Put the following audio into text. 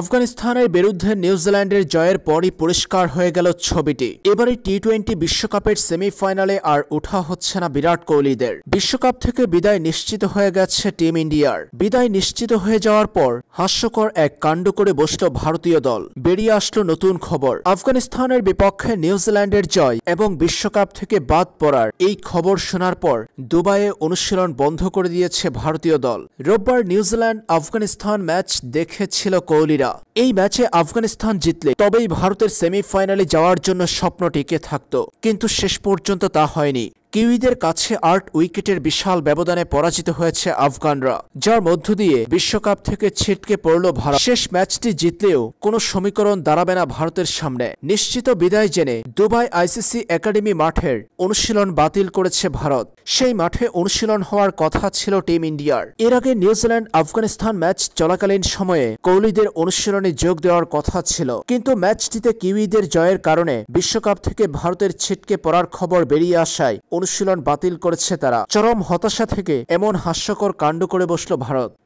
আফগানিস্তানের বিরুদ্ধে নিউজিল্যান্ডের জয়ের পরই পরিষ্কার হয়ে গেল ছবিটি এবারে টি টোয়েন্টি বিশ্বকাপের সেমিফাইনালে আর ওঠা হচ্ছে না বিরাট কোহলিদের বিশ্বকাপ থেকে বিদায় নিশ্চিত হয়ে গেছে টিম ইন্ডিয়ার বিদায় নিশ্চিত হয়ে যাওয়ার পর হাস্যকর এক কাণ্ড করে বসল ভারতীয় দল বেরিয়ে আসলো নতুন খবর আফগানিস্তানের বিপক্ষে নিউজিল্যান্ডের জয় এবং বিশ্বকাপ থেকে বাদ পড়ার এই খবর শোনার পর দুবাইয়ে অনুশীলন বন্ধ করে দিয়েছে ভারতীয় দল রোববার নিউজিল্যান্ড আফগানিস্তান ম্যাচ দেখেছিল কোহলি ভারতীয়রা এই ম্যাচে আফগানিস্তান জিতলে তবেই ভারতের সেমিফাইনালে যাওয়ার জন্য স্বপ্ন টিকে থাকত কিন্তু শেষ পর্যন্ত তা হয়নি কিউইদের কাছে আট উইকেটের বিশাল ব্যবধানে পরাজিত হয়েছে আফগানরা যার মধ্য দিয়ে বিশ্বকাপ থেকে ছিটকে পড়ল ভারত শেষ ম্যাচটি জিতলেও কোনো সমীকরণ দাঁড়াবে না ভারতের সামনে নিশ্চিত বিদায় জেনে দুবাই আইসিসি একাডেমি মাঠের অনুশীলন বাতিল করেছে ভারত সেই মাঠে অনুশীলন হওয়ার কথা ছিল টিম ইন্ডিয়ার এর আগে নিউজিল্যান্ড আফগানিস্তান ম্যাচ চলাকালীন সময়ে কৌলিদের অনুশীলনে যোগ দেওয়ার কথা ছিল কিন্তু ম্যাচটিতে কিউইদের জয়ের কারণে বিশ্বকাপ থেকে ভারতের ছিটকে পড়ার খবর বেরিয়ে আসায় অনুশীলন বাতিল করেছে তারা চরম হতাশা থেকে এমন হাস্যকর কাণ্ড করে বসল ভারত